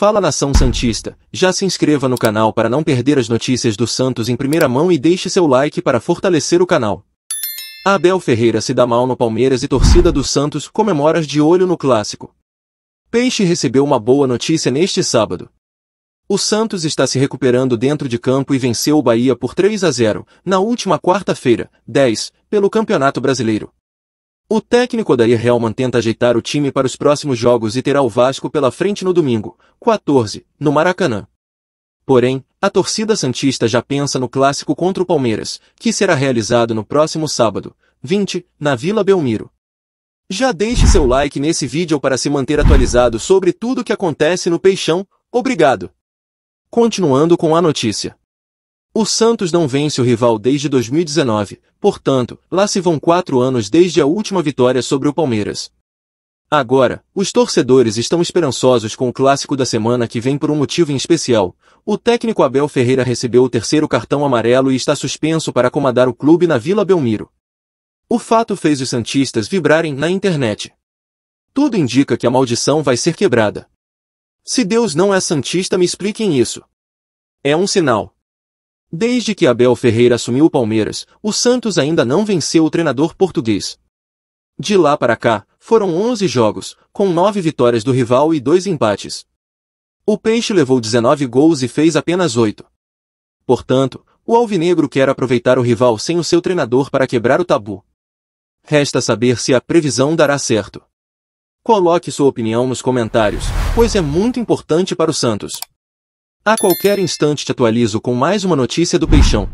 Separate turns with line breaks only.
Fala nação santista, já se inscreva no canal para não perder as notícias do Santos em primeira mão e deixe seu like para fortalecer o canal. Abel Ferreira se dá mal no Palmeiras e torcida do Santos comemora de olho no clássico. Peixe recebeu uma boa notícia neste sábado. O Santos está se recuperando dentro de campo e venceu o Bahia por 3 a 0, na última quarta-feira, 10, pelo Campeonato Brasileiro. O técnico Odair Helman tenta ajeitar o time para os próximos jogos e terá o Vasco pela frente no domingo, 14, no Maracanã. Porém, a torcida Santista já pensa no clássico contra o Palmeiras, que será realizado no próximo sábado, 20, na Vila Belmiro. Já deixe seu like nesse vídeo para se manter atualizado sobre tudo o que acontece no Peixão, obrigado! Continuando com a notícia. O Santos não vence o rival desde 2019, portanto, lá se vão quatro anos desde a última vitória sobre o Palmeiras. Agora, os torcedores estão esperançosos com o clássico da semana que vem por um motivo em especial. O técnico Abel Ferreira recebeu o terceiro cartão amarelo e está suspenso para comandar o clube na Vila Belmiro. O fato fez os Santistas vibrarem na internet. Tudo indica que a maldição vai ser quebrada. Se Deus não é Santista, me expliquem isso. É um sinal, Desde que Abel Ferreira assumiu o Palmeiras, o Santos ainda não venceu o treinador português. De lá para cá, foram 11 jogos, com 9 vitórias do rival e 2 empates. O Peixe levou 19 gols e fez apenas 8. Portanto, o Alvinegro quer aproveitar o rival sem o seu treinador para quebrar o tabu. Resta saber se a previsão dará certo. Coloque sua opinião nos comentários, pois é muito importante para o Santos. A qualquer instante te atualizo com mais uma notícia do Peixão.